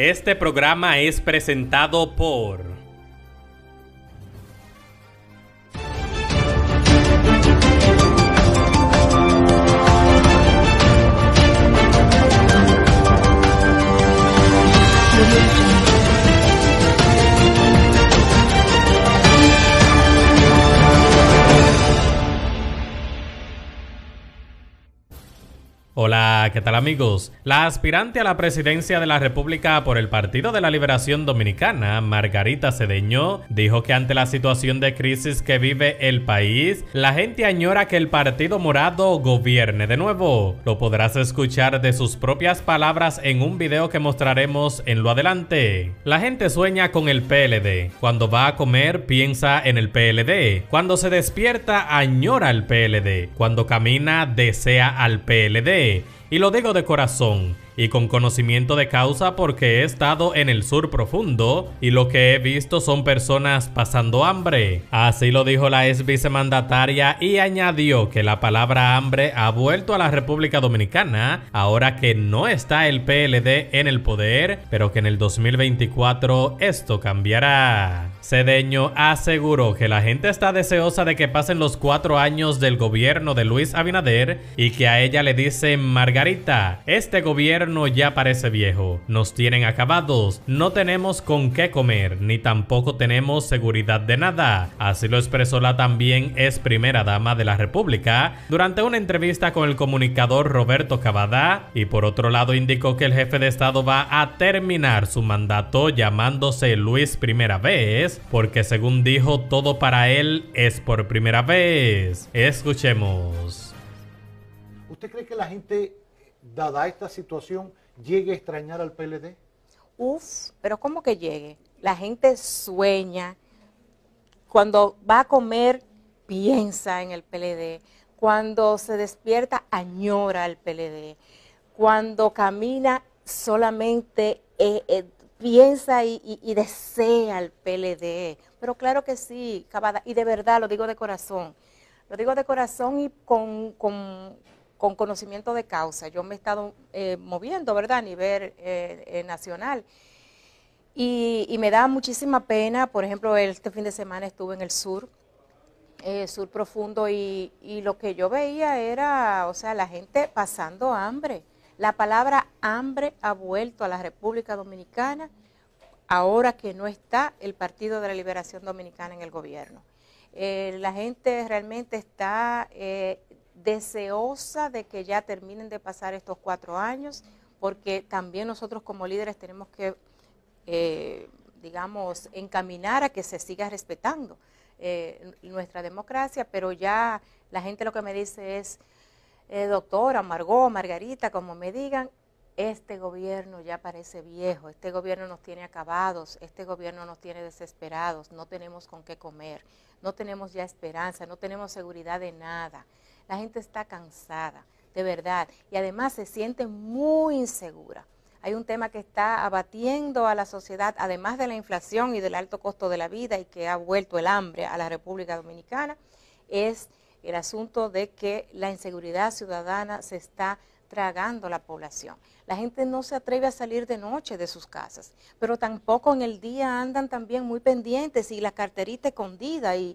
Este programa es presentado por... ¿qué tal amigos? La aspirante a la presidencia de la República por el Partido de la Liberación Dominicana, Margarita Cedeño, dijo que ante la situación de crisis que vive el país, la gente añora que el Partido Morado gobierne de nuevo. Lo podrás escuchar de sus propias palabras en un video que mostraremos en lo adelante. La gente sueña con el PLD. Cuando va a comer piensa en el PLD. Cuando se despierta añora el PLD. Cuando camina desea al PLD. Y lo digo de corazón, y con conocimiento de causa porque he estado en el sur profundo y lo que he visto son personas pasando hambre. Así lo dijo la ex vicemandataria y añadió que la palabra hambre ha vuelto a la República Dominicana ahora que no está el PLD en el poder, pero que en el 2024 esto cambiará. Cedeño aseguró que la gente está deseosa de que pasen los cuatro años del gobierno de Luis Abinader y que a ella le dicen Margarita, este gobierno ya parece viejo, nos tienen acabados, no tenemos con qué comer, ni tampoco tenemos seguridad de nada. Así lo expresó la también es primera dama de la República durante una entrevista con el comunicador Roberto Cavada y por otro lado indicó que el jefe de Estado va a terminar su mandato llamándose Luis primera vez porque según dijo todo para él es por primera vez. Escuchemos. ¿Usted cree que la gente dada esta situación, llegue a extrañar al PLD? Uf, pero ¿cómo que llegue? La gente sueña. Cuando va a comer, piensa en el PLD. Cuando se despierta, añora al PLD. Cuando camina, solamente eh, eh, piensa y, desea al PLD. Pero claro que sí, Cabada, y de verdad, lo digo de corazón. Lo digo de corazón y con con conocimiento de causa. Yo me he estado eh, moviendo, ¿verdad?, a nivel eh, eh, nacional. Y, me da muchísima pena, por ejemplo, este fin de semana estuve en el sur, sur profundo, y, lo que yo veía era, o sea, la gente pasando hambre. La palabra hambre ha vuelto a la República Dominicana ahora que no está el Partido de la Liberación Dominicana en el gobierno. la gente realmente está deseosa de que ya terminen de pasar estos cuatro años, porque también nosotros como líderes tenemos que, eh, digamos, encaminar a que se siga respetando eh, nuestra democracia, pero ya la gente lo que me dice es, eh, doctora, Margot, Margarita, como me digan, este gobierno ya parece viejo, este gobierno nos tiene acabados, este gobierno nos tiene desesperados, no tenemos con qué comer, no tenemos ya esperanza, no tenemos seguridad de nada. La gente está cansada, de verdad, y además se siente muy insegura. Hay un tema que está abatiendo a la sociedad, además de la inflación y del alto costo de la vida y que ha vuelto el hambre a la República Dominicana, es el asunto de que la inseguridad ciudadana se está tragando a la población. La gente no se atreve a salir de noche de sus casas, pero tampoco en el día andan también muy pendientes y la carterita escondida y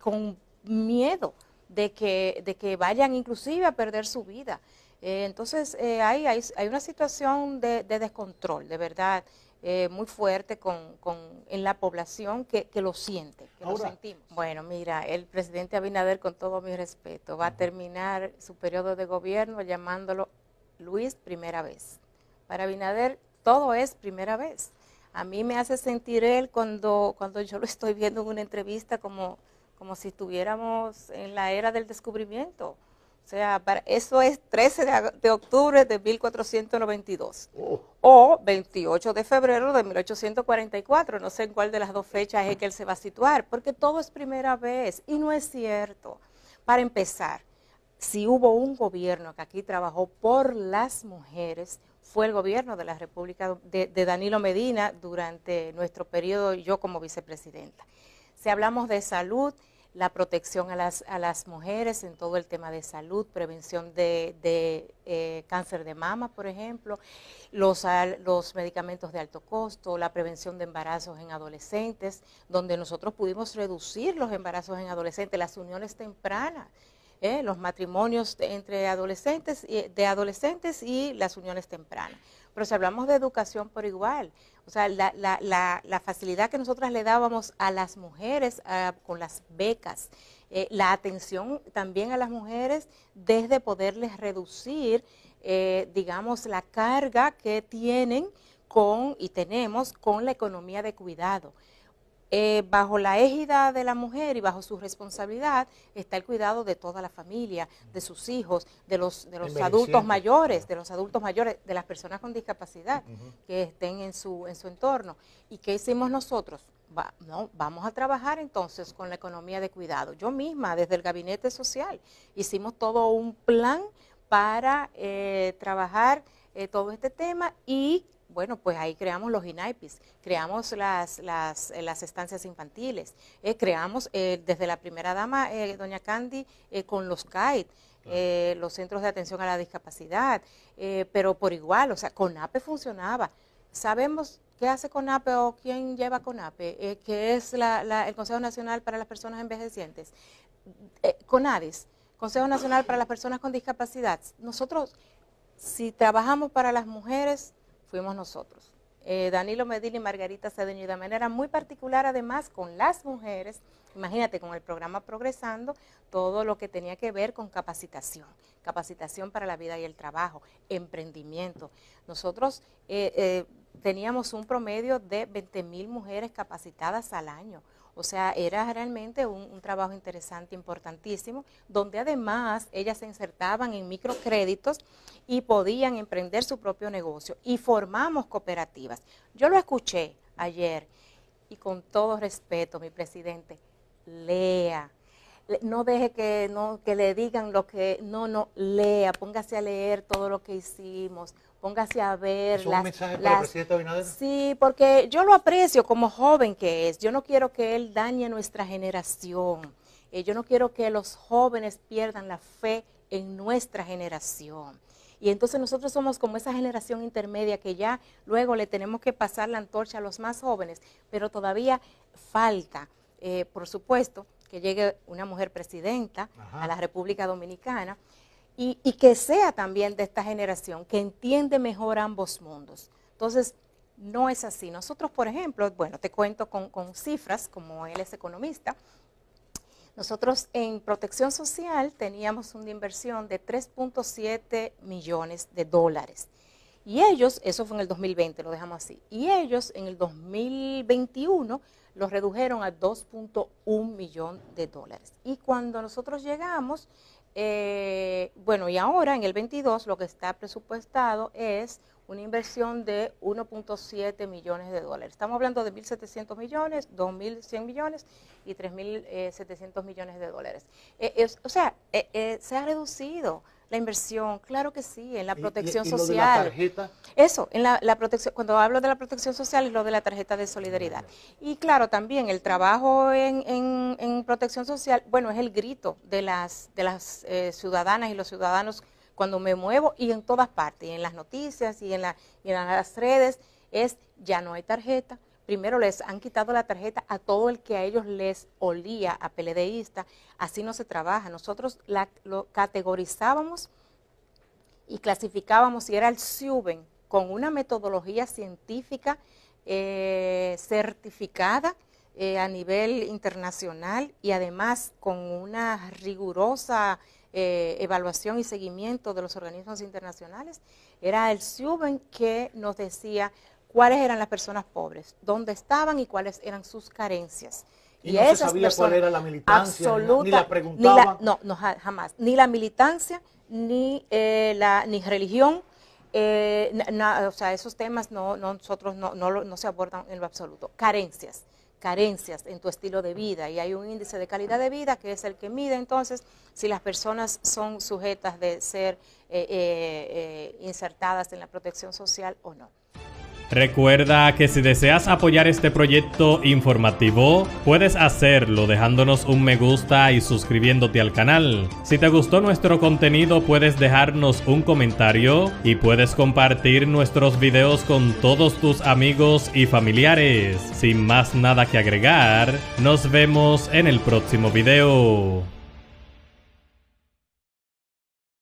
con miedo de que, de que vayan inclusive a perder su vida. Eh, entonces, eh, hay, hay, una situación de, descontrol, de verdad, eh, muy fuerte con, en la población que, lo siente, que lo sentimos. Bueno, mira, el presidente Abinader, con todo mi respeto, va a terminar su periodo de gobierno llamándolo Luis primera vez. Para Abinader, todo es primera vez. A mí me hace sentir él cuando, cuando yo lo estoy viendo en una entrevista como como si estuviéramos en la era del descubrimiento. O sea, para, eso es 13 de, octubre de 1492 o 28 de febrero de 1844. No sé en cuál de las dos fechas es que él se va a situar, porque todo es primera vez y no es cierto. Para empezar, si hubo un gobierno que aquí trabajó por las mujeres, fue el gobierno de la República de Danilo Medina durante nuestro periodo, yo como vicepresidenta. Si hablamos de salud, la protección a las, a las mujeres en todo el tema de salud, prevención de, eh, cáncer de mama, por ejemplo, los, los medicamentos de alto costo, la prevención de embarazos en adolescentes, donde nosotros pudimos reducir los embarazos en adolescentes, las uniones tempranas. ¿eh? los matrimonios entre adolescentes, de adolescentes y las uniones tempranas. Pero si hablamos de educación por igual, o sea, la, facilidad que nosotras le dábamos a las mujeres con las becas, eh, la atención también a las mujeres desde poderles reducir, eh, digamos, la carga que tienen con y tenemos con la economía de cuidado. Eh, bajo la égida de la mujer y bajo su responsabilidad está el cuidado de toda la familia, de sus hijos, de los, de los adultos mayores, de los adultos mayores, de las personas con discapacidad que estén en su, en su entorno. ¿Y qué hicimos nosotros? no, vamos a trabajar entonces con la economía de cuidado. Yo misma, desde el gabinete social, hicimos todo un plan para eh, trabajar eh, todo este tema y bueno, pues ahí creamos los INAIPIS, creamos las, las, eh, estancias infantiles, eh, creamos eh, desde la primera dama, doña Candy, con los CAIT, los centros de atención a la discapacidad, pero por igual, o sea, CONAPE funcionaba. Sabemos qué hace CONAPE o quién lleva CONAPE, que es el Consejo Nacional para las Personas Envejecientes. CONADIS, Consejo Nacional para las Personas con Discapacidad. Nosotros, si trabajamos para las mujeres, fuimos nosotros. Eh, Danilo Medina y Margarita Cedeño y de manera muy particular además con las mujeres, imagínate con el programa Progresando, todo lo que tenía que ver con capacitación, capacitación para la vida y el trabajo, emprendimiento. Nosotros eh, eh, teníamos un promedio de 20 mil mujeres capacitadas al año, o sea, era realmente un, trabajo interesante, importantísimo, donde además ellas se insertaban en microcréditos y podían emprender su propio negocio. Y formamos cooperativas. Yo lo escuché ayer y con todo respeto, mi presidente, lea. No deje que, no, que le digan lo que, no, no, lea, póngase a leer todo lo que hicimos, póngase a ver ¿Es las, un mensaje para el presidente Sí, porque yo lo aprecio como joven que es. Yo no quiero que él dañe nuestra generación. Eh, yo no quiero que los jóvenes pierdan la fe en nuestra generación. Y entonces nosotros somos como esa generación intermedia que ya luego le tenemos que pasar la antorcha a los más jóvenes, pero todavía falta, eh, por supuesto, que llegue una mujer presidenta a la República Dominicana y, que sea también de esta generación, que entiende mejor ambos mundos. Entonces, no es así. Nosotros, por ejemplo, bueno, te cuento con, cifras, como él es economista, nosotros en protección social teníamos una inversión de 3.7 millones de dólares. Y ellos, eso fue en el 2020, lo dejamos así, y ellos en el 2021 los redujeron a 2.1 millón de dólares. Y cuando nosotros llegamos, eh, bueno, y ahora en el 22 lo que está presupuestado es una inversión de 1.7 millones de dólares. Estamos hablando de 1.700 millones, 2.100 millones y 3.700 eh, millones de dólares. Eh, o sea, se ha reducido la inversión, claro que sí, en la protección social. la tarjeta? Eso, en la, protección, cuando hablo de la protección social es lo de la tarjeta de solidaridad. Y claro, también el trabajo en, en, en protección social, bueno, es el grito de las, de las eh, ciudadanas y los ciudadanos cuando me muevo y en todas partes, y en las noticias y en, la, y en las redes, es ya no hay tarjeta, primero les han quitado la tarjeta a todo el que a ellos les olía a peledeísta. Así no se trabaja. Nosotros lo categorizábamos y clasificábamos si era el SUBEN con una metodología científica eh, certificada eh, a nivel internacional y además con una rigurosa eh, evaluación y seguimiento de los organismos internacionales, era el SUBEN que nos decía cuáles eran las personas pobres, dónde estaban y cuáles eran sus carencias. Y, no sabía cuál era la militancia, ni la preguntaban. no, jamás. Ni la militancia, ni, eh, la, ni religión, eh, o sea, esos temas no, nosotros no, no, se abordan en lo absoluto. Carencias, carencias en tu estilo de vida. Y hay un índice de calidad de vida que es el que mide entonces si las personas son sujetas de ser eh, eh, insertadas en la protección social o no. Recuerda que si deseas apoyar este proyecto informativo, puedes hacerlo dejándonos un me gusta y suscribiéndote al canal. Si te gustó nuestro contenido, puedes dejarnos un comentario y puedes compartir nuestros videos con todos tus amigos y familiares. Sin más nada que agregar, nos vemos en el próximo video.